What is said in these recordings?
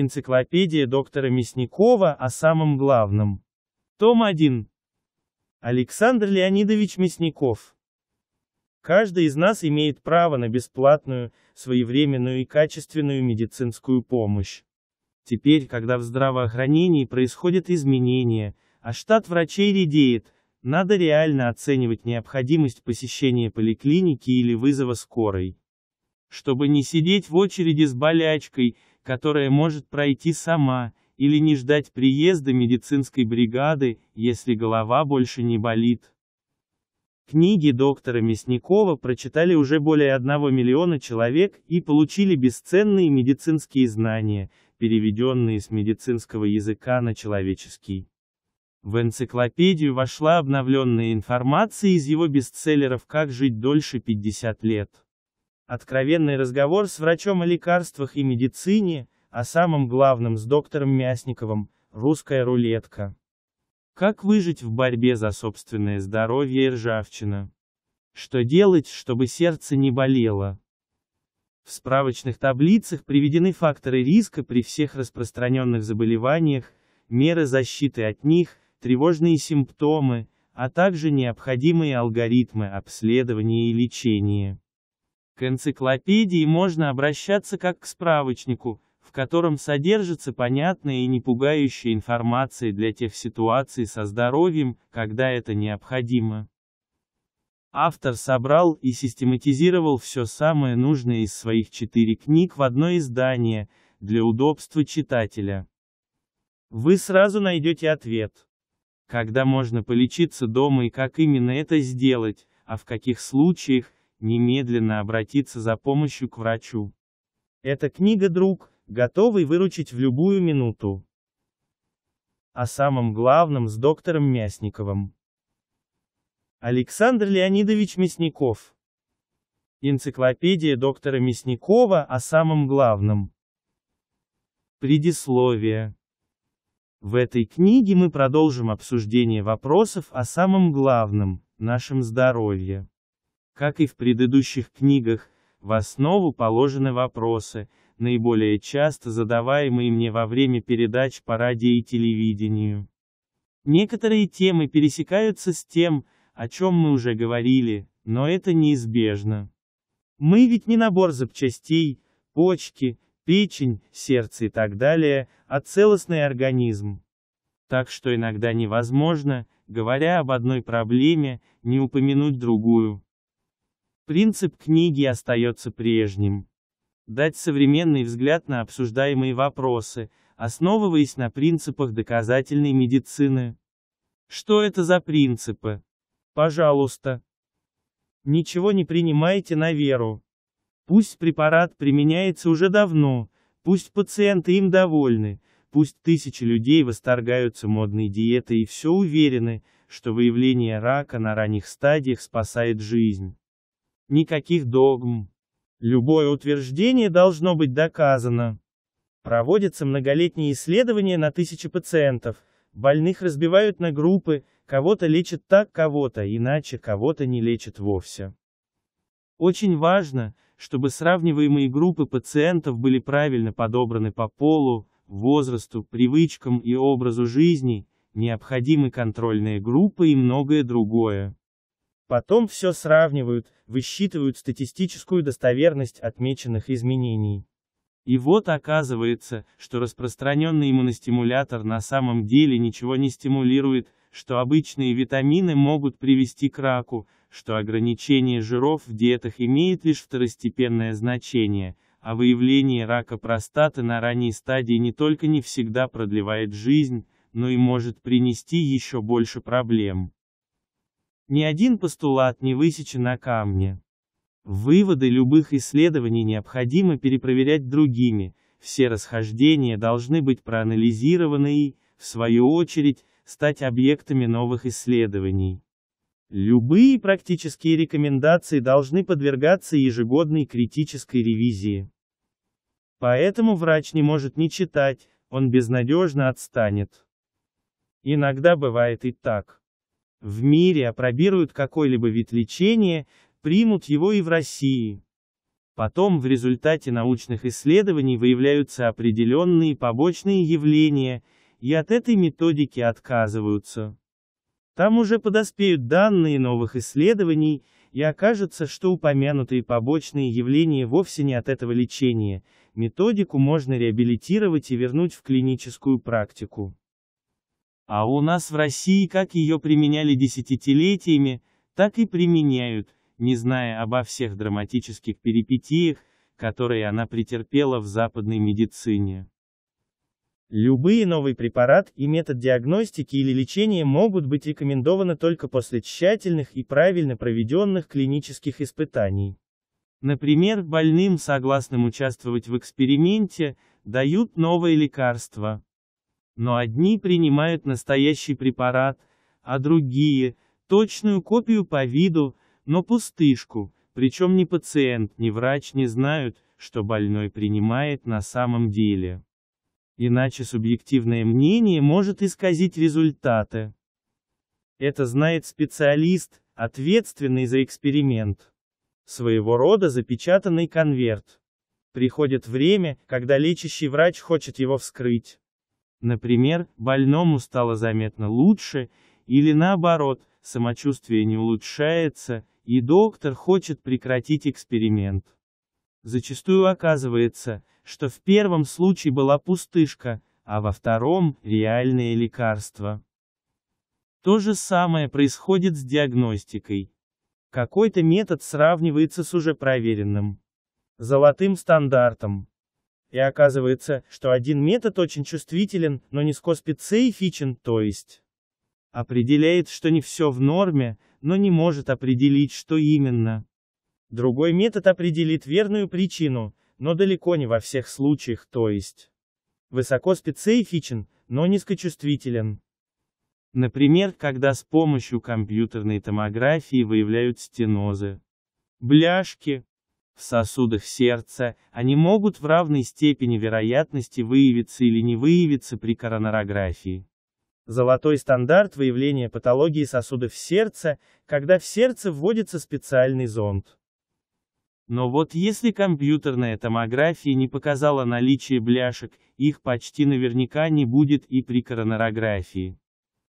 Энциклопедия доктора Мясникова о самом главном. Том 1. Александр Леонидович Мясников. Каждый из нас имеет право на бесплатную, своевременную и качественную медицинскую помощь. Теперь, когда в здравоохранении происходят изменения, а штат врачей редеет, надо реально оценивать необходимость посещения поликлиники или вызова скорой. Чтобы не сидеть в очереди с болячкой, которая может пройти сама, или не ждать приезда медицинской бригады, если голова больше не болит. Книги доктора Мясникова прочитали уже более 1 миллиона человек и получили бесценные медицинские знания, переведенные с медицинского языка на человеческий. В энциклопедию вошла обновленная информация из его бестселлеров «Как жить дольше 50 лет». Откровенный разговор с врачом о лекарствах и медицине, а самым главным с доктором Мясниковым, русская рулетка. Как выжить в борьбе за собственное здоровье и ржавчина? Что делать, чтобы сердце не болело? В справочных таблицах приведены факторы риска при всех распространенных заболеваниях, меры защиты от них, тревожные симптомы, а также необходимые алгоритмы обследования и лечения. К энциклопедии можно обращаться как к справочнику, в котором содержится понятная и не пугающая информация для тех ситуаций со здоровьем, когда это необходимо. Автор собрал и систематизировал все самое нужное из своих четыре книг в одно издание, для удобства читателя. Вы сразу найдете ответ. Когда можно полечиться дома и как именно это сделать, а в каких случаях, немедленно обратиться за помощью к врачу. Эта книга друг, готовый выручить в любую минуту. О а самом главном с доктором Мясниковым. Александр Леонидович Мясников. Энциклопедия доктора Мясникова о самом главном. Предисловие. В этой книге мы продолжим обсуждение вопросов о самом главном, нашем здоровье. Как и в предыдущих книгах, в основу положены вопросы, наиболее часто задаваемые мне во время передач по радио и телевидению. Некоторые темы пересекаются с тем, о чем мы уже говорили, но это неизбежно. Мы ведь не набор запчастей, почки, печень, сердце и так далее, а целостный организм. Так что иногда невозможно, говоря об одной проблеме, не упомянуть другую. Принцип книги остается прежним. Дать современный взгляд на обсуждаемые вопросы, основываясь на принципах доказательной медицины. Что это за принципы? Пожалуйста. Ничего не принимайте на веру. Пусть препарат применяется уже давно, пусть пациенты им довольны, пусть тысячи людей восторгаются модной диетой и все уверены, что выявление рака на ранних стадиях спасает жизнь. Никаких догм. Любое утверждение должно быть доказано. Проводятся многолетние исследования на тысячи пациентов. Больных разбивают на группы, кого-то лечат так, кого-то иначе, кого-то не лечат вовсе. Очень важно, чтобы сравниваемые группы пациентов были правильно подобраны по полу, возрасту, привычкам и образу жизни, необходимы контрольные группы и многое другое. Потом все сравнивают, высчитывают статистическую достоверность отмеченных изменений. И вот оказывается, что распространенный иммуностимулятор на самом деле ничего не стимулирует, что обычные витамины могут привести к раку, что ограничение жиров в диетах имеет лишь второстепенное значение, а выявление рака простаты на ранней стадии не только не всегда продлевает жизнь, но и может принести еще больше проблем. Ни один постулат не высечен на камне. Выводы любых исследований необходимо перепроверять другими, все расхождения должны быть проанализированы и, в свою очередь, стать объектами новых исследований. Любые практические рекомендации должны подвергаться ежегодной критической ревизии. Поэтому врач не может не читать, он безнадежно отстанет. Иногда бывает и так в мире опробируют какой-либо вид лечения, примут его и в России. Потом в результате научных исследований выявляются определенные побочные явления, и от этой методики отказываются. Там уже подоспеют данные новых исследований, и окажется, что упомянутые побочные явления вовсе не от этого лечения, методику можно реабилитировать и вернуть в клиническую практику. А у нас в России как ее применяли десятилетиями, так и применяют, не зная обо всех драматических перипетиях, которые она претерпела в западной медицине. Любые новый препарат и метод диагностики или лечения могут быть рекомендованы только после тщательных и правильно проведенных клинических испытаний. Например, больным, согласным участвовать в эксперименте, дают новые лекарства. Но одни принимают настоящий препарат, а другие – точную копию по виду, но пустышку, причем ни пациент, ни врач не знают, что больной принимает на самом деле. Иначе субъективное мнение может исказить результаты. Это знает специалист, ответственный за эксперимент. Своего рода запечатанный конверт. Приходит время, когда лечащий врач хочет его вскрыть. Например, больному стало заметно лучше, или наоборот, самочувствие не улучшается, и доктор хочет прекратить эксперимент. Зачастую оказывается, что в первом случае была пустышка, а во втором – реальное лекарство. То же самое происходит с диагностикой. Какой-то метод сравнивается с уже проверенным золотым стандартом. И оказывается, что один метод очень чувствителен, но не скоспецифичен, то есть определяет, что не все в норме, но не может определить, что именно. Другой метод определит верную причину, но далеко не во всех случаях, то есть высоко специфичен, но низкочувствителен. Например, когда с помощью компьютерной томографии выявляют стенозы, бляшки, в сосудах сердца, они могут в равной степени вероятности выявиться или не выявиться при коронарографии. Золотой стандарт выявления патологии сосудов сердца, когда в сердце вводится специальный зонд. Но вот если компьютерная томография не показала наличие бляшек, их почти наверняка не будет и при коронарографии.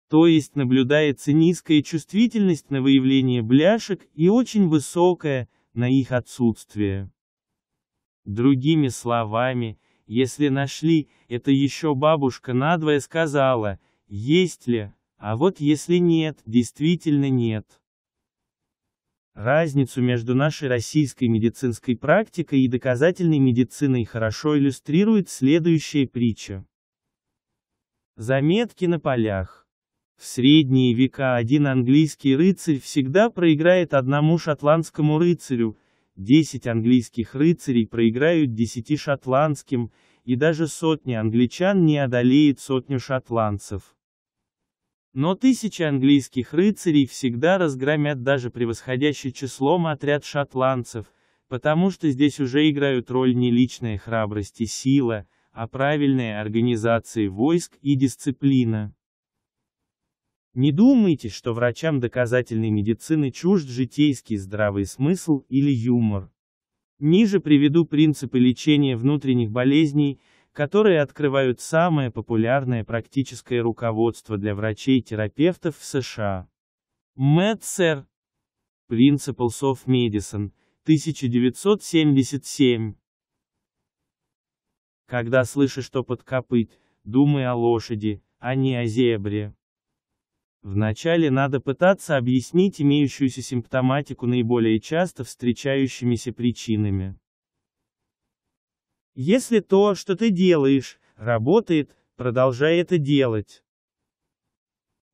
То есть наблюдается низкая чувствительность на выявление бляшек и очень высокая, на их отсутствие. Другими словами, если нашли, это еще бабушка надвое сказала, есть ли, а вот если нет, действительно нет. Разницу между нашей российской медицинской практикой и доказательной медициной хорошо иллюстрирует следующая притча. Заметки на полях. В средние века один английский рыцарь всегда проиграет одному шотландскому рыцарю, 10 английских рыцарей проиграют 10 шотландским, и даже сотни англичан не одолеет сотню шотландцев. Но тысячи английских рыцарей всегда разгромят даже превосходящий числом отряд шотландцев, потому что здесь уже играют роль не личная храбрость и сила, а правильная организация войск и дисциплина. Не думайте, что врачам доказательной медицины чужд житейский здравый смысл или юмор. Ниже приведу принципы лечения внутренних болезней, которые открывают самое популярное практическое руководство для врачей-терапевтов в США. Медсер. Principles of Medicine, 1977. Когда слышишь топот копыт, думай о лошади, а не о зебре. Вначале надо пытаться объяснить имеющуюся симптоматику наиболее часто встречающимися причинами. Если то, что ты делаешь, работает, продолжай это делать.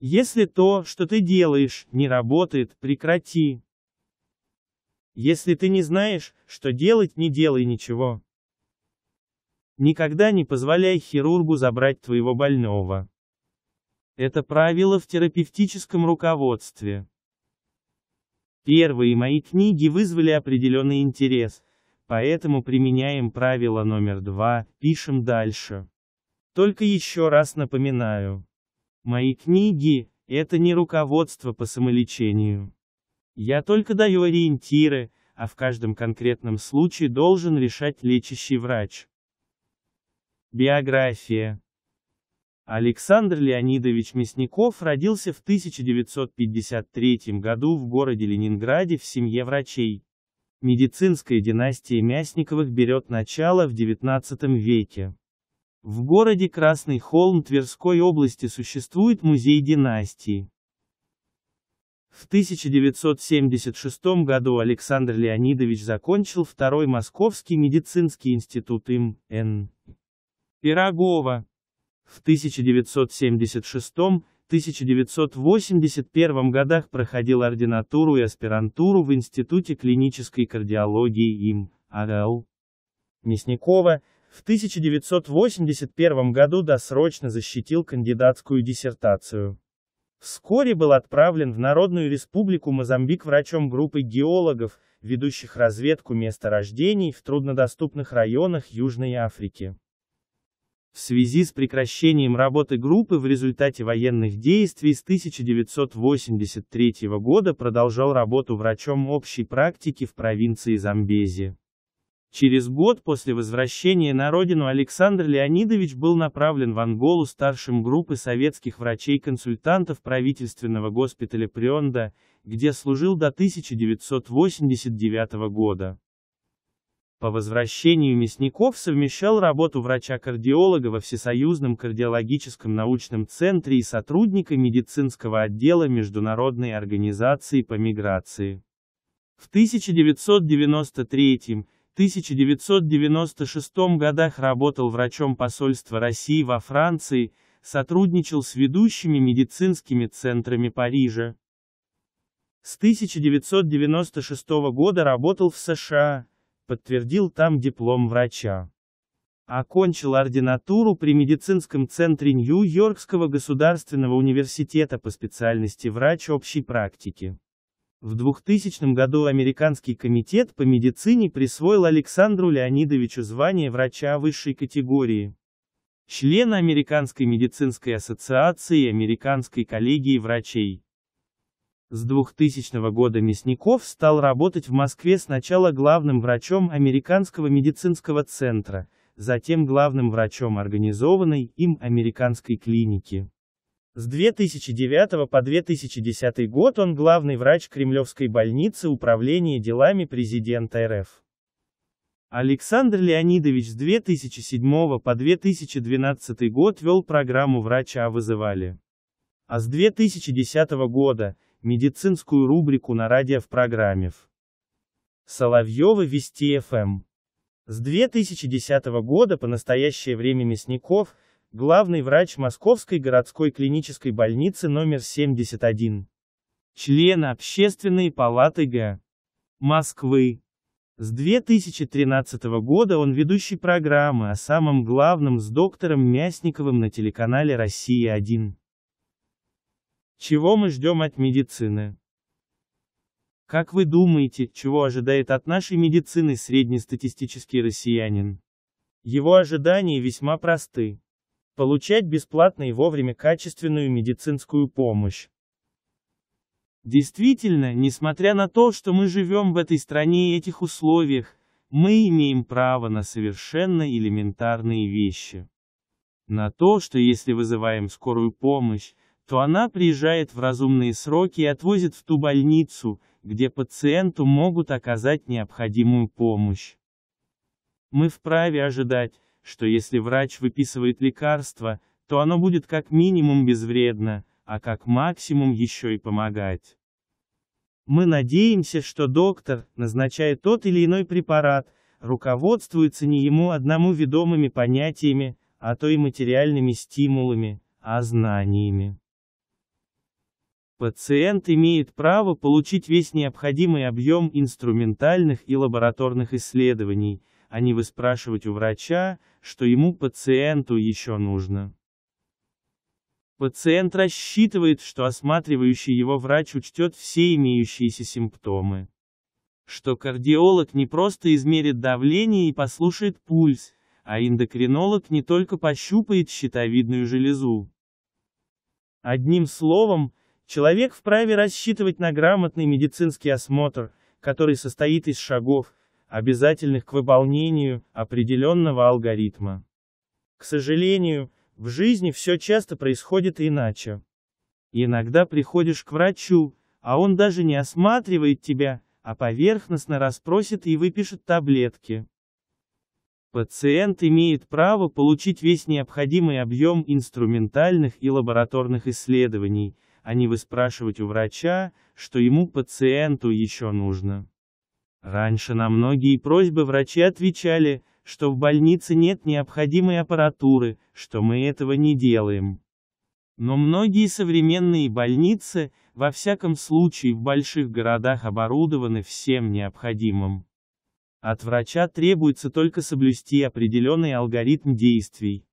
Если то, что ты делаешь, не работает, прекрати. Если ты не знаешь, что делать, не делай ничего. Никогда не позволяй хирургу забрать твоего больного. Это правило в терапевтическом руководстве. Первые мои книги вызвали определенный интерес, поэтому применяем правило номер два, пишем дальше. Только еще раз напоминаю. Мои книги – это не руководство по самолечению. Я только даю ориентиры, а в каждом конкретном случае должен решать лечащий врач. Биография Александр Леонидович Мясников родился в 1953 году в городе Ленинграде в семье врачей. Медицинская династия Мясниковых берет начало в XIX веке. В городе Красный холм Тверской области существует музей династии. В 1976 году Александр Леонидович закончил второй Московский медицинский институт им. Н. Пирогова. В 1976-1981 годах проходил ординатуру и аспирантуру в Институте клинической кардиологии им. АРЛ. Мясникова, в 1981 году досрочно защитил кандидатскую диссертацию. Вскоре был отправлен в Народную Республику Мозамбик врачом группы геологов, ведущих разведку месторождений в труднодоступных районах Южной Африки. В связи с прекращением работы группы в результате военных действий с 1983 года продолжал работу врачом общей практики в провинции Замбези. Через год после возвращения на родину Александр Леонидович был направлен в Анголу старшим группы советских врачей-консультантов правительственного госпиталя Прионда, где служил до 1989 года. По возвращению Мясников совмещал работу врача-кардиолога во Всесоюзном кардиологическом научном центре и сотрудника медицинского отдела Международной организации по миграции. В 1993 1996 годах работал врачом посольства России во Франции, сотрудничал с ведущими медицинскими центрами Парижа. С 1996 года работал в США, подтвердил там диплом врача. Окончил ординатуру при медицинском центре Нью-Йоркского государственного университета по специальности врач общей практики. В 2000 году Американский комитет по медицине присвоил Александру Леонидовичу звание врача высшей категории. Член Американской медицинской ассоциации и Американской коллегии врачей. С 2000 года Мясников стал работать в Москве сначала главным врачом Американского медицинского центра, затем главным врачом организованной им американской клиники. С 2009 по 2010 год он главный врач Кремлевской больницы управления делами президента РФ. Александр Леонидович с 2007 по 2012 год вел программу «Врача вызывали». А с 2010 года, медицинскую рубрику на радио в программе Соловьева Вести ФМ. Эм. С 2010 года по настоящее время Мясников, главный врач Московской городской клинической больницы номер 71. Член Общественной палаты Г. Москвы. С 2013 года он ведущий программы о самом главном с доктором Мясниковым на телеканале «Россия-1». Чего мы ждем от медицины? Как вы думаете, чего ожидает от нашей медицины среднестатистический россиянин? Его ожидания весьма просты. Получать бесплатно и вовремя качественную медицинскую помощь. Действительно, несмотря на то, что мы живем в этой стране и этих условиях, мы имеем право на совершенно элементарные вещи. На то, что если вызываем скорую помощь, то она приезжает в разумные сроки и отвозит в ту больницу, где пациенту могут оказать необходимую помощь. Мы вправе ожидать, что если врач выписывает лекарство, то оно будет как минимум безвредно, а как максимум еще и помогать. Мы надеемся, что доктор, назначая тот или иной препарат, руководствуется не ему одному ведомыми понятиями, а то и материальными стимулами, а знаниями. Пациент имеет право получить весь необходимый объем инструментальных и лабораторных исследований, а не выспрашивать у врача, что ему пациенту еще нужно. Пациент рассчитывает, что осматривающий его врач учтет все имеющиеся симптомы. Что кардиолог не просто измерит давление и послушает пульс, а эндокринолог не только пощупает щитовидную железу. Одним словом, Человек вправе рассчитывать на грамотный медицинский осмотр, который состоит из шагов, обязательных к выполнению определенного алгоритма. К сожалению, в жизни все часто происходит иначе. Иногда приходишь к врачу, а он даже не осматривает тебя, а поверхностно расспросит и выпишет таблетки. Пациент имеет право получить весь необходимый объем инструментальных и лабораторных исследований, а не выспрашивать у врача, что ему пациенту еще нужно. Раньше на многие просьбы врачи отвечали, что в больнице нет необходимой аппаратуры, что мы этого не делаем. Но многие современные больницы, во всяком случае в больших городах оборудованы всем необходимым. От врача требуется только соблюсти определенный алгоритм действий.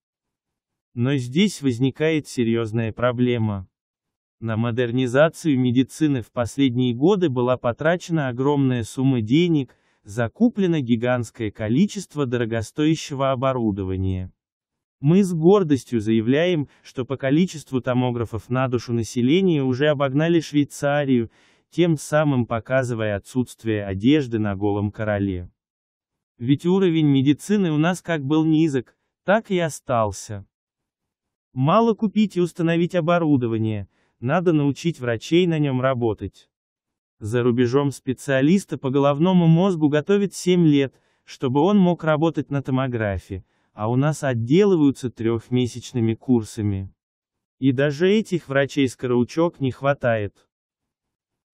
Но здесь возникает серьезная проблема. На модернизацию медицины в последние годы была потрачена огромная сумма денег, закуплено гигантское количество дорогостоящего оборудования. Мы с гордостью заявляем, что по количеству томографов на душу населения уже обогнали Швейцарию, тем самым показывая отсутствие одежды на голом короле. Ведь уровень медицины у нас как был низок, так и остался. Мало купить и установить оборудование – надо научить врачей на нем работать. За рубежом специалиста по головному мозгу готовят 7 лет, чтобы он мог работать на томографе, а у нас отделываются трехмесячными курсами. И даже этих врачей скороучок не хватает.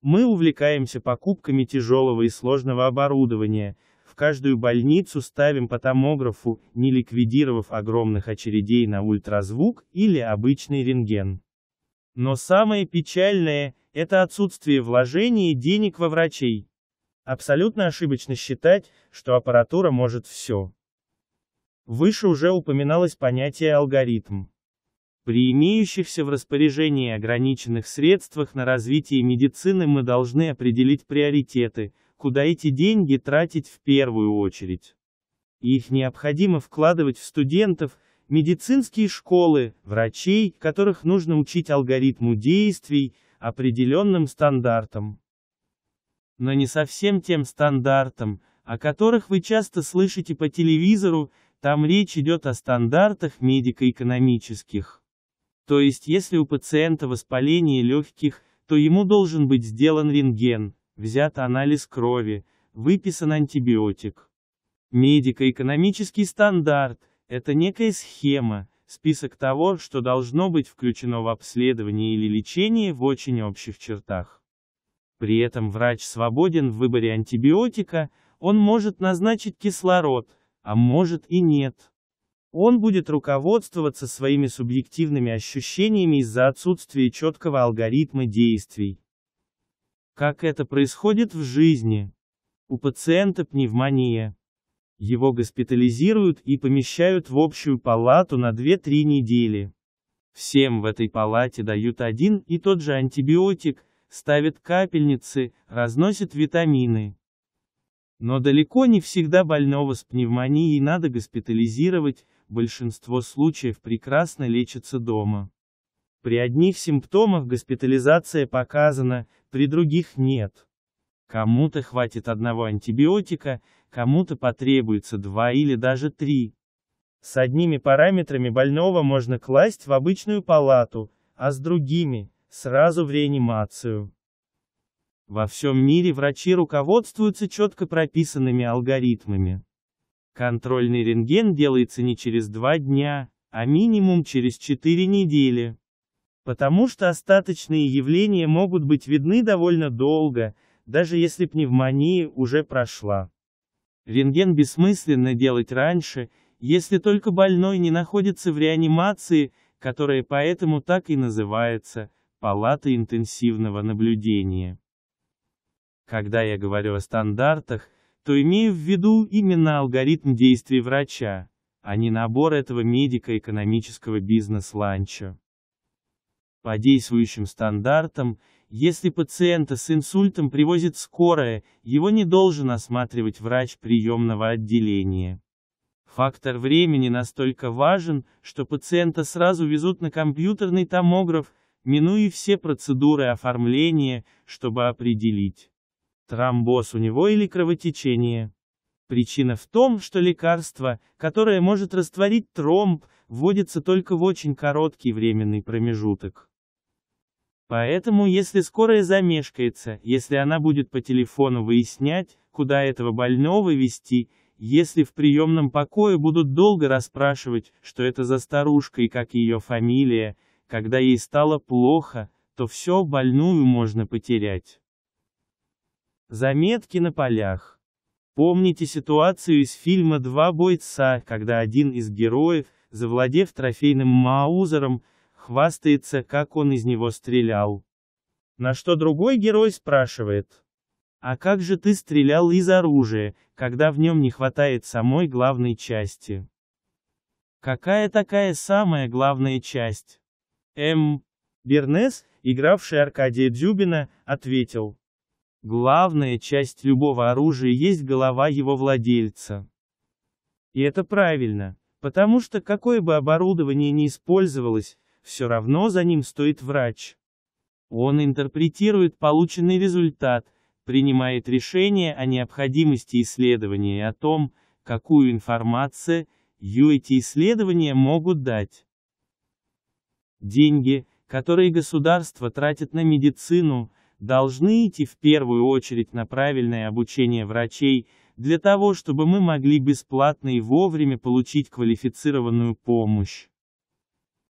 Мы увлекаемся покупками тяжелого и сложного оборудования, в каждую больницу ставим по томографу, не ликвидировав огромных очередей на ультразвук или обычный рентген. Но самое печальное – это отсутствие вложений денег во врачей. Абсолютно ошибочно считать, что аппаратура может все. Выше уже упоминалось понятие алгоритм. При имеющихся в распоряжении ограниченных средствах на развитие медицины мы должны определить приоритеты, куда эти деньги тратить в первую очередь. Их необходимо вкладывать в студентов, Медицинские школы, врачей, которых нужно учить алгоритму действий, определенным стандартам. Но не совсем тем стандартам, о которых вы часто слышите по телевизору, там речь идет о стандартах медико-экономических. То есть если у пациента воспаление легких, то ему должен быть сделан рентген, взят анализ крови, выписан антибиотик. Медико-экономический стандарт это некая схема, список того, что должно быть включено в обследование или лечение в очень общих чертах. При этом врач свободен в выборе антибиотика, он может назначить кислород, а может и нет. Он будет руководствоваться своими субъективными ощущениями из-за отсутствия четкого алгоритма действий. Как это происходит в жизни? У пациента пневмония. Его госпитализируют и помещают в общую палату на 2-3 недели. Всем в этой палате дают один и тот же антибиотик, ставят капельницы, разносят витамины. Но далеко не всегда больного с пневмонией надо госпитализировать, большинство случаев прекрасно лечится дома. При одних симптомах госпитализация показана, при других нет. Кому-то хватит одного антибиотика, кому-то потребуется два или даже три. С одними параметрами больного можно класть в обычную палату, а с другими – сразу в реанимацию. Во всем мире врачи руководствуются четко прописанными алгоритмами. Контрольный рентген делается не через два дня, а минимум через четыре недели. Потому что остаточные явления могут быть видны довольно долго, даже если пневмония уже прошла. Рентген бессмысленно делать раньше, если только больной не находится в реанимации, которая поэтому так и называется – палата интенсивного наблюдения. Когда я говорю о стандартах, то имею в виду именно алгоритм действий врача, а не набор этого медико-экономического бизнес-ланча. По действующим стандартам, если пациента с инсультом привозит скорая, его не должен осматривать врач приемного отделения. Фактор времени настолько важен, что пациента сразу везут на компьютерный томограф, минуя все процедуры оформления, чтобы определить, тромбоз у него или кровотечение. Причина в том, что лекарство, которое может растворить тромб, вводится только в очень короткий временный промежуток. Поэтому если скорая замешкается, если она будет по телефону выяснять, куда этого больного вести, если в приемном покое будут долго расспрашивать, что это за старушка и как ее фамилия, когда ей стало плохо, то все больную можно потерять. Заметки на полях. Помните ситуацию из фильма «Два бойца», когда один из героев, завладев трофейным маузером, хвастается, как он из него стрелял. На что другой герой спрашивает. А как же ты стрелял из оружия, когда в нем не хватает самой главной части? Какая такая самая главная часть? М. Бернес, игравший Аркадия Дзюбина, ответил. Главная часть любого оружия есть голова его владельца. И это правильно, потому что какое бы оборудование ни использовалось, все равно за ним стоит врач. Он интерпретирует полученный результат, принимает решение о необходимости исследования и о том, какую информацию эти исследования могут дать. Деньги, которые государство тратит на медицину, должны идти в первую очередь на правильное обучение врачей, для того чтобы мы могли бесплатно и вовремя получить квалифицированную помощь.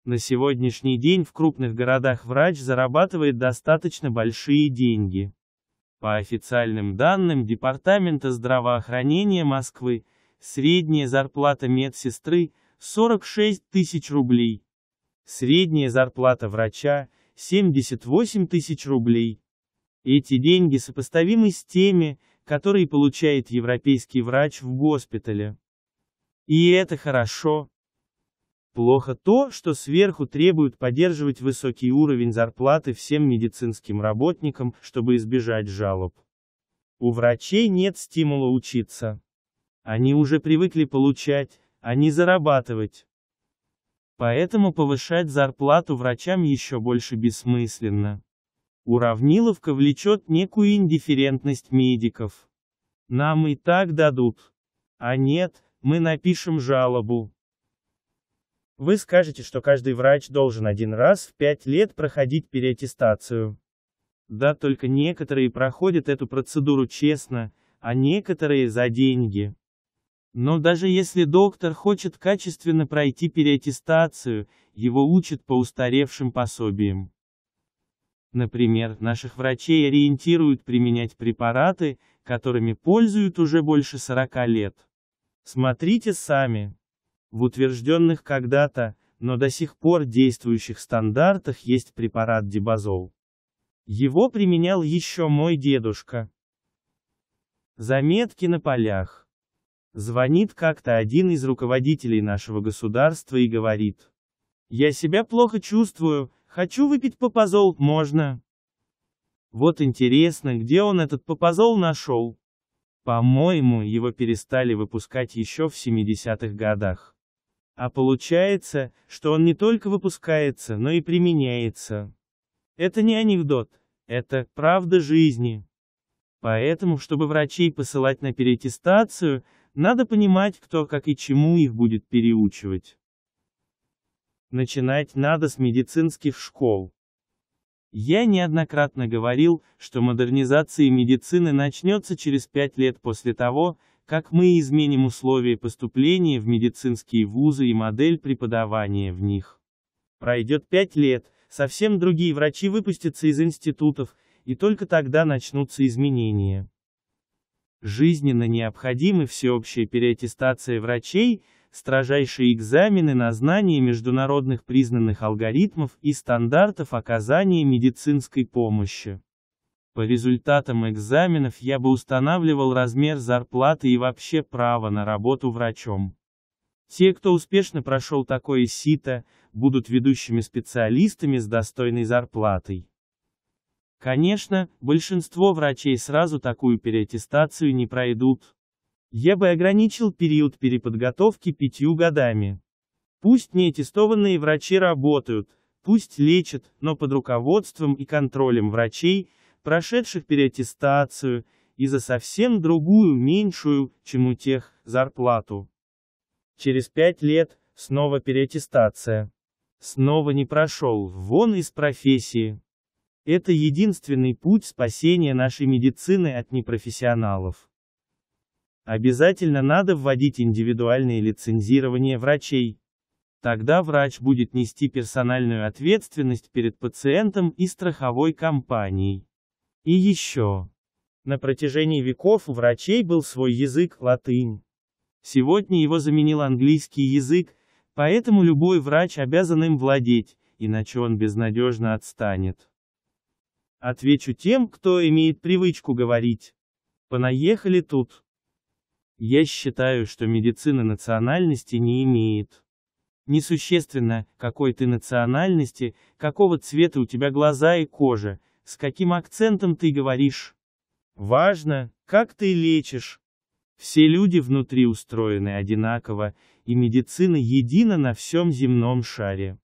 На сегодняшний день в крупных городах врач зарабатывает достаточно большие деньги. По официальным данным Департамента здравоохранения Москвы, средняя зарплата медсестры – 46 тысяч рублей. Средняя зарплата врача – 78 тысяч рублей. Эти деньги сопоставимы с теми, которые получает европейский врач в госпитале. И это хорошо, Плохо то, что сверху требуют поддерживать высокий уровень зарплаты всем медицинским работникам, чтобы избежать жалоб. У врачей нет стимула учиться. Они уже привыкли получать, а не зарабатывать. Поэтому повышать зарплату врачам еще больше бессмысленно. Уравниловка влечет некую индифферентность медиков. Нам и так дадут. А нет, мы напишем жалобу. Вы скажете, что каждый врач должен один раз в пять лет проходить переаттестацию. Да, только некоторые проходят эту процедуру честно, а некоторые за деньги. Но даже если доктор хочет качественно пройти переаттестацию, его учат по устаревшим пособиям. Например, наших врачей ориентируют применять препараты, которыми пользуют уже больше 40 лет. Смотрите сами. В утвержденных когда-то, но до сих пор действующих стандартах есть препарат дибазол. Его применял еще мой дедушка. Заметки на полях. Звонит как-то один из руководителей нашего государства и говорит. Я себя плохо чувствую, хочу выпить попозол, можно? Вот интересно, где он этот попозол нашел? По-моему, его перестали выпускать еще в 70-х годах. А получается, что он не только выпускается, но и применяется. Это не анекдот, это правда жизни. Поэтому, чтобы врачей посылать на перетестацию, надо понимать, кто как и чему их будет переучивать. Начинать надо с медицинских школ. Я неоднократно говорил, что модернизация медицины начнется через пять лет после того, как мы изменим условия поступления в медицинские вузы и модель преподавания в них. Пройдет пять лет, совсем другие врачи выпустятся из институтов, и только тогда начнутся изменения. Жизненно необходимы всеобщая переаттестация врачей, строжайшие экзамены на знание международных признанных алгоритмов и стандартов оказания медицинской помощи по результатам экзаменов я бы устанавливал размер зарплаты и вообще право на работу врачом. Те, кто успешно прошел такое сито, будут ведущими специалистами с достойной зарплатой. Конечно, большинство врачей сразу такую переаттестацию не пройдут. Я бы ограничил период переподготовки пятью годами. Пусть неаттестованные врачи работают, пусть лечат, но под руководством и контролем врачей, прошедших переаттестацию, и за совсем другую, меньшую, чем у тех, зарплату. Через пять лет, снова переаттестация. Снова не прошел, вон из профессии. Это единственный путь спасения нашей медицины от непрофессионалов. Обязательно надо вводить индивидуальное лицензирование врачей. Тогда врач будет нести персональную ответственность перед пациентом и страховой компанией. И еще. На протяжении веков у врачей был свой язык, латынь. Сегодня его заменил английский язык, поэтому любой врач обязан им владеть, иначе он безнадежно отстанет. Отвечу тем, кто имеет привычку говорить. Понаехали тут. Я считаю, что медицина национальности не имеет. Несущественно, какой ты национальности, какого цвета у тебя глаза и кожа, с каким акцентом ты говоришь? Важно, как ты лечишь. Все люди внутри устроены одинаково, и медицина едина на всем земном шаре.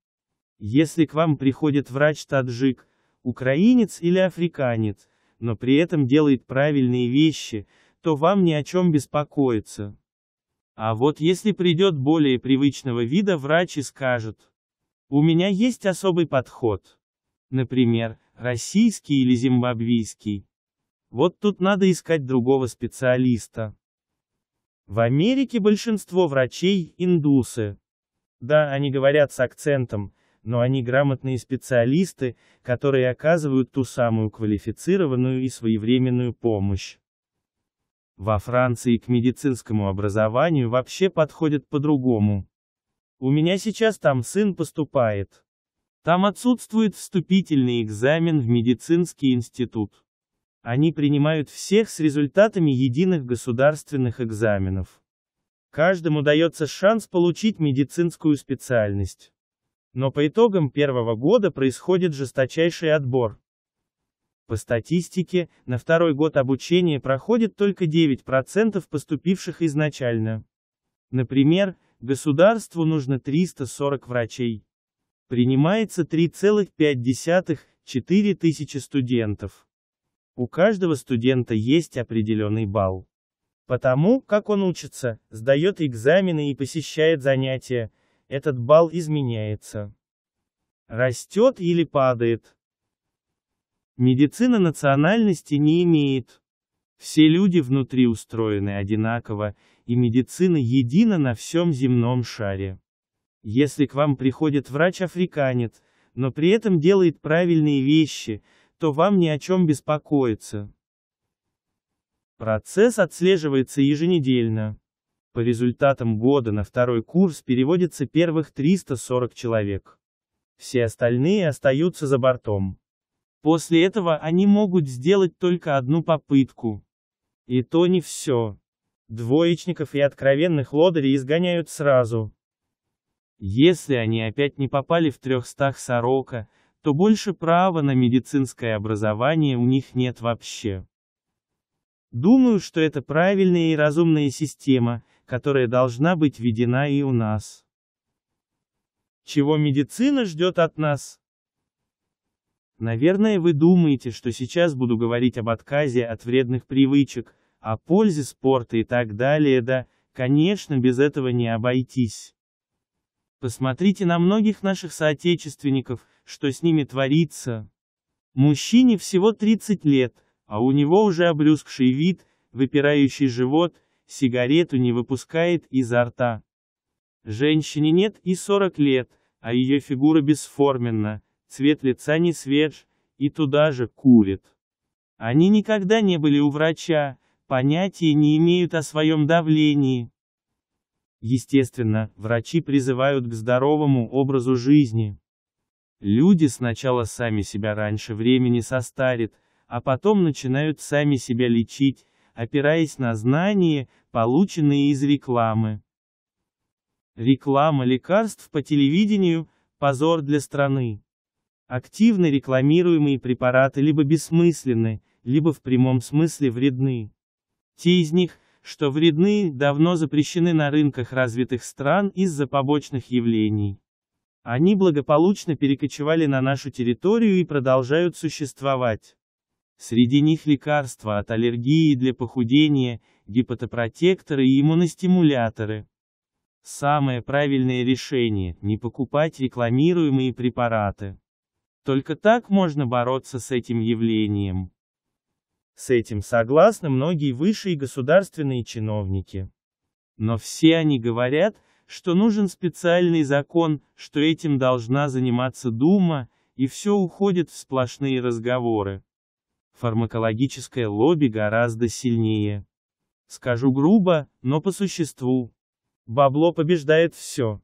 Если к вам приходит врач-таджик, украинец или африканец, но при этом делает правильные вещи, то вам ни о чем беспокоиться. А вот если придет более привычного вида врач и скажет, у меня есть особый подход. Например, российский или зимбабвийский. Вот тут надо искать другого специалиста. В Америке большинство врачей – индусы. Да, они говорят с акцентом, но они грамотные специалисты, которые оказывают ту самую квалифицированную и своевременную помощь. Во Франции к медицинскому образованию вообще подходят по-другому. У меня сейчас там сын поступает. Там отсутствует вступительный экзамен в медицинский институт. Они принимают всех с результатами единых государственных экзаменов. Каждому дается шанс получить медицинскую специальность. Но по итогам первого года происходит жесточайший отбор. По статистике, на второй год обучения проходит только 9% поступивших изначально. Например, государству нужно 340 врачей. Принимается 3,5-4 тысячи студентов. У каждого студента есть определенный балл. Потому, как он учится, сдает экзамены и посещает занятия, этот балл изменяется. Растет или падает. Медицина национальности не имеет. Все люди внутри устроены одинаково, и медицина едина на всем земном шаре. Если к вам приходит врач-африканец, но при этом делает правильные вещи, то вам ни о чем беспокоиться. Процесс отслеживается еженедельно. По результатам года на второй курс переводится первых 340 человек. Все остальные остаются за бортом. После этого они могут сделать только одну попытку. И то не все. Двоечников и откровенных лодырей изгоняют сразу. Если они опять не попали в трехстах сорока, то больше права на медицинское образование у них нет вообще. Думаю, что это правильная и разумная система, которая должна быть введена и у нас. Чего медицина ждет от нас? Наверное, вы думаете, что сейчас буду говорить об отказе от вредных привычек, о пользе спорта и так далее, да, конечно, без этого не обойтись. Посмотрите на многих наших соотечественников, что с ними творится. Мужчине всего 30 лет, а у него уже облюскший вид, выпирающий живот, сигарету не выпускает изо рта. Женщине нет и 40 лет, а ее фигура бесформенна, цвет лица не свеж, и туда же курит. Они никогда не были у врача, понятия не имеют о своем давлении, Естественно, врачи призывают к здоровому образу жизни. Люди сначала сами себя раньше времени состарят, а потом начинают сами себя лечить, опираясь на знания, полученные из рекламы. Реклама лекарств по телевидению – позор для страны. Активно рекламируемые препараты либо бессмысленны, либо в прямом смысле вредны. Те из них, что вредны, давно запрещены на рынках развитых стран из-за побочных явлений. Они благополучно перекочевали на нашу территорию и продолжают существовать. Среди них лекарства от аллергии для похудения, гепатопротекторы и иммуностимуляторы. Самое правильное решение – не покупать рекламируемые препараты. Только так можно бороться с этим явлением. С этим согласны многие высшие государственные чиновники. Но все они говорят, что нужен специальный закон, что этим должна заниматься Дума, и все уходит в сплошные разговоры. Фармакологическое лобби гораздо сильнее. Скажу грубо, но по существу. Бабло побеждает все.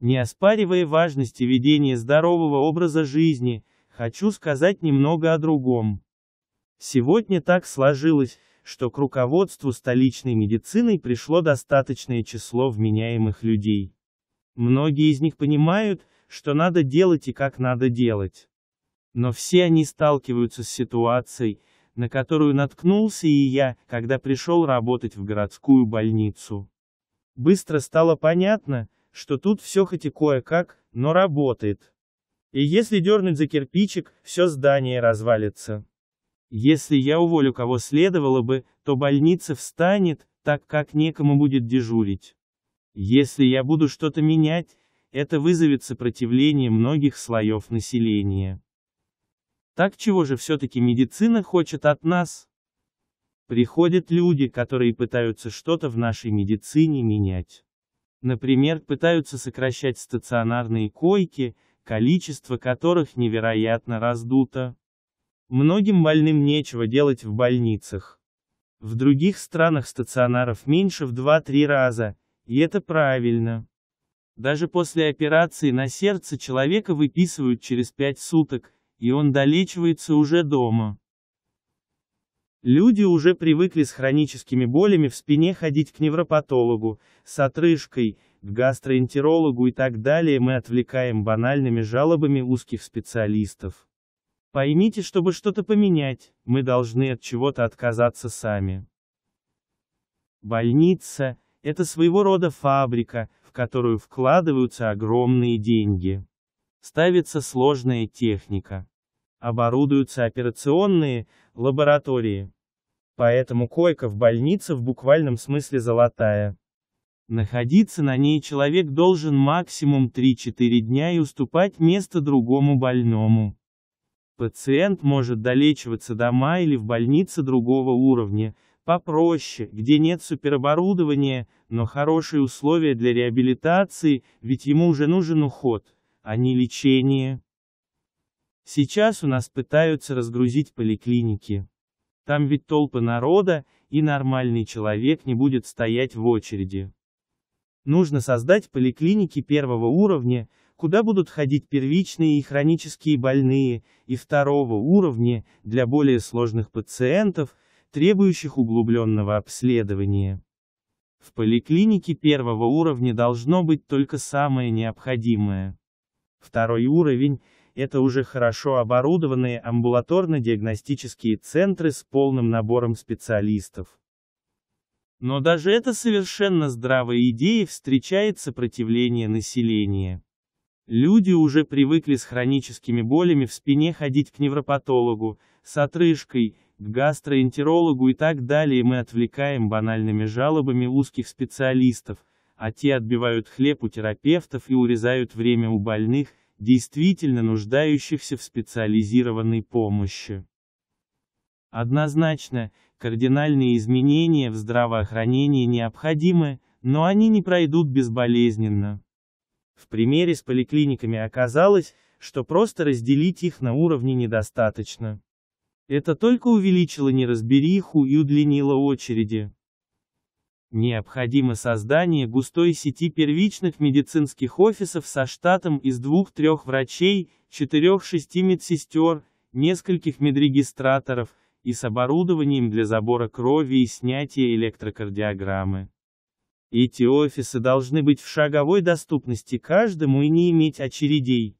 Не оспаривая важности ведения здорового образа жизни, хочу сказать немного о другом. Сегодня так сложилось, что к руководству столичной медициной пришло достаточное число вменяемых людей. Многие из них понимают, что надо делать и как надо делать. Но все они сталкиваются с ситуацией, на которую наткнулся и я, когда пришел работать в городскую больницу. Быстро стало понятно, что тут все хоть и кое-как, но работает. И если дернуть за кирпичик, все здание развалится. Если я уволю кого следовало бы, то больница встанет, так как некому будет дежурить. Если я буду что-то менять, это вызовет сопротивление многих слоев населения. Так чего же все-таки медицина хочет от нас? Приходят люди, которые пытаются что-то в нашей медицине менять. Например, пытаются сокращать стационарные койки, количество которых невероятно раздуто. Многим больным нечего делать в больницах. В других странах стационаров меньше в 2-3 раза, и это правильно. Даже после операции на сердце человека выписывают через 5 суток, и он долечивается уже дома. Люди уже привыкли с хроническими болями в спине ходить к невропатологу, с отрыжкой, к гастроэнтерологу и так далее мы отвлекаем банальными жалобами узких специалистов. Поймите, чтобы что-то поменять, мы должны от чего-то отказаться сами. Больница – это своего рода фабрика, в которую вкладываются огромные деньги. Ставится сложная техника. Оборудуются операционные, лаборатории. Поэтому койка в больнице в буквальном смысле золотая. Находиться на ней человек должен максимум 3-4 дня и уступать место другому больному. Пациент может долечиваться дома или в больнице другого уровня, попроще, где нет супероборудования, но хорошие условия для реабилитации, ведь ему уже нужен уход, а не лечение. Сейчас у нас пытаются разгрузить поликлиники. Там ведь толпы народа, и нормальный человек не будет стоять в очереди. Нужно создать поликлиники первого уровня, куда будут ходить первичные и хронические больные, и второго уровня, для более сложных пациентов, требующих углубленного обследования. В поликлинике первого уровня должно быть только самое необходимое. Второй уровень – это уже хорошо оборудованные амбулаторно-диагностические центры с полным набором специалистов. Но даже эта совершенно здравая идея встречает сопротивление населения. Люди уже привыкли с хроническими болями в спине ходить к невропатологу, с отрыжкой, к гастроэнтерологу и так далее мы отвлекаем банальными жалобами узких специалистов, а те отбивают хлеб у терапевтов и урезают время у больных, действительно нуждающихся в специализированной помощи. Однозначно, кардинальные изменения в здравоохранении необходимы, но они не пройдут безболезненно. В примере с поликлиниками оказалось, что просто разделить их на уровне недостаточно. Это только увеличило неразбериху и удлинило очереди. Необходимо создание густой сети первичных медицинских офисов со штатом из двух-трех врачей, четырех-шести медсестер, нескольких медрегистраторов и с оборудованием для забора крови и снятия электрокардиограммы. Эти офисы должны быть в шаговой доступности каждому и не иметь очередей.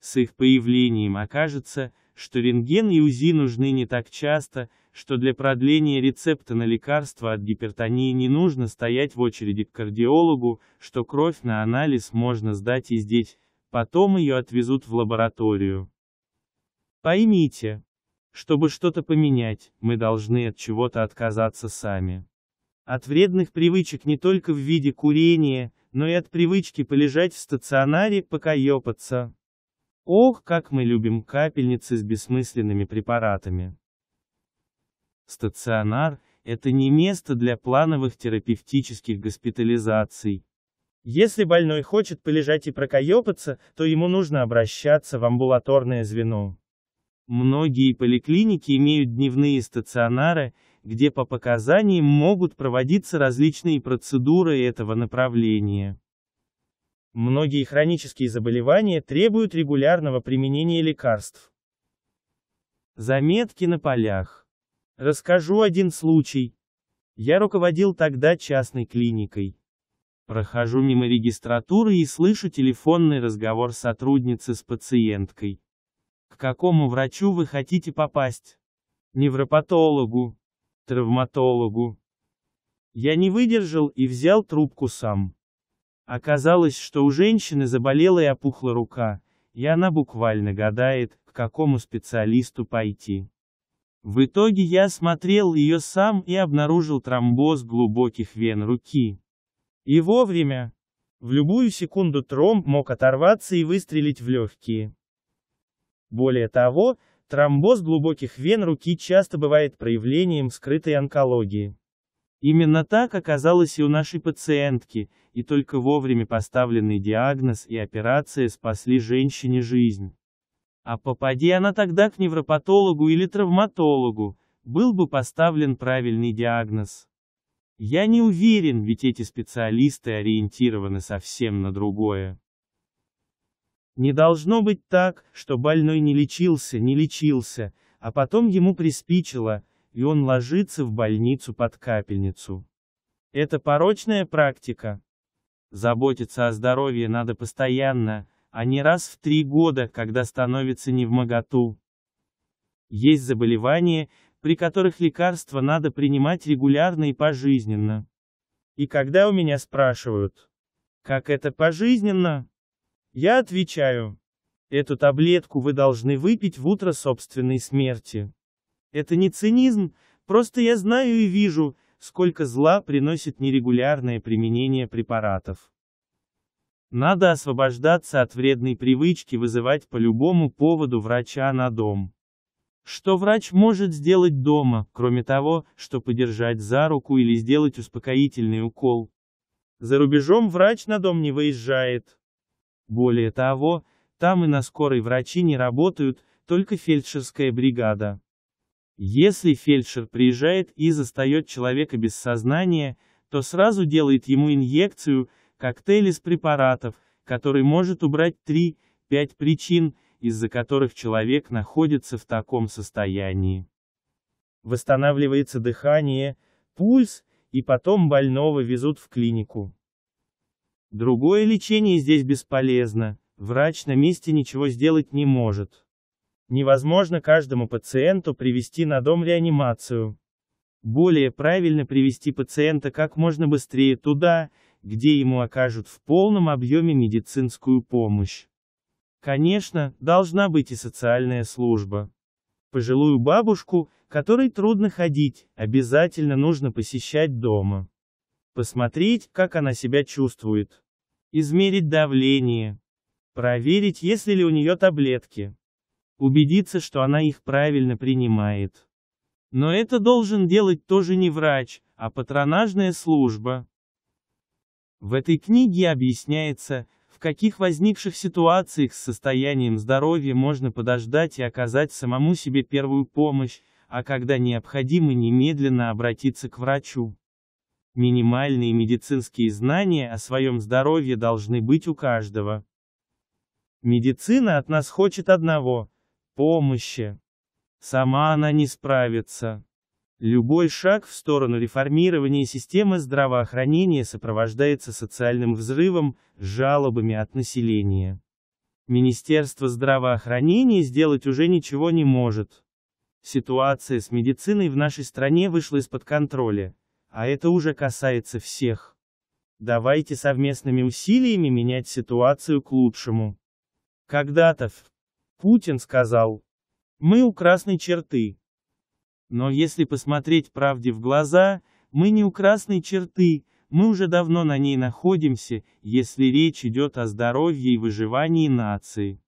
С их появлением окажется, что рентген и УЗИ нужны не так часто, что для продления рецепта на лекарство от гипертонии не нужно стоять в очереди к кардиологу, что кровь на анализ можно сдать и здесь, потом ее отвезут в лабораторию. Поймите, чтобы что-то поменять, мы должны от чего-то отказаться сами. От вредных привычек не только в виде курения, но и от привычки полежать в стационаре, пока ёпаться. Ох, как мы любим капельницы с бессмысленными препаратами. Стационар – это не место для плановых терапевтических госпитализаций. Если больной хочет полежать и прокаёпаться, то ему нужно обращаться в амбулаторное звено. Многие поликлиники имеют дневные стационары, где по показаниям могут проводиться различные процедуры этого направления. Многие хронические заболевания требуют регулярного применения лекарств. Заметки на полях. Расскажу один случай. Я руководил тогда частной клиникой. Прохожу мимо регистратуры и слышу телефонный разговор сотрудницы с пациенткой. К какому врачу вы хотите попасть? Невропатологу травматологу. Я не выдержал и взял трубку сам. Оказалось, что у женщины заболела и опухла рука, и она буквально гадает, к какому специалисту пойти. В итоге я осмотрел ее сам и обнаружил тромбоз глубоких вен руки. И вовремя. В любую секунду тромб мог оторваться и выстрелить в легкие. Более того, Тромбоз глубоких вен руки часто бывает проявлением скрытой онкологии. Именно так оказалось и у нашей пациентки, и только вовремя поставленный диагноз и операция спасли женщине жизнь. А попади она тогда к невропатологу или травматологу, был бы поставлен правильный диагноз. Я не уверен, ведь эти специалисты ориентированы совсем на другое. Не должно быть так, что больной не лечился, не лечился, а потом ему приспичило, и он ложится в больницу под капельницу. Это порочная практика. Заботиться о здоровье надо постоянно, а не раз в три года, когда становится невмоготу. Есть заболевания, при которых лекарства надо принимать регулярно и пожизненно. И когда у меня спрашивают, как это пожизненно, я отвечаю. Эту таблетку вы должны выпить в утро собственной смерти. Это не цинизм, просто я знаю и вижу, сколько зла приносит нерегулярное применение препаратов. Надо освобождаться от вредной привычки вызывать по любому поводу врача на дом. Что врач может сделать дома, кроме того, что подержать за руку или сделать успокоительный укол? За рубежом врач на дом не выезжает. Более того, там и на скорой врачи не работают, только фельдшерская бригада. Если фельдшер приезжает и застает человека без сознания, то сразу делает ему инъекцию, коктейль из препаратов, который может убрать 3-5 причин, из-за которых человек находится в таком состоянии. Восстанавливается дыхание, пульс, и потом больного везут в клинику. Другое лечение здесь бесполезно, врач на месте ничего сделать не может. Невозможно каждому пациенту привести на дом реанимацию. Более правильно привести пациента как можно быстрее туда, где ему окажут в полном объеме медицинскую помощь. Конечно, должна быть и социальная служба. Пожилую бабушку, которой трудно ходить, обязательно нужно посещать дома. Посмотреть, как она себя чувствует. Измерить давление. Проверить, есть ли у нее таблетки. Убедиться, что она их правильно принимает. Но это должен делать тоже не врач, а патронажная служба. В этой книге объясняется, в каких возникших ситуациях с состоянием здоровья можно подождать и оказать самому себе первую помощь, а когда необходимо немедленно обратиться к врачу. Минимальные медицинские знания о своем здоровье должны быть у каждого. Медицина от нас хочет одного – помощи. Сама она не справится. Любой шаг в сторону реформирования системы здравоохранения сопровождается социальным взрывом, жалобами от населения. Министерство здравоохранения сделать уже ничего не может. Ситуация с медициной в нашей стране вышла из-под контроля. А это уже касается всех. Давайте совместными усилиями менять ситуацию к лучшему. Когда-то Путин сказал, мы у красной черты. Но если посмотреть правде в глаза, мы не у красной черты, мы уже давно на ней находимся, если речь идет о здоровье и выживании нации.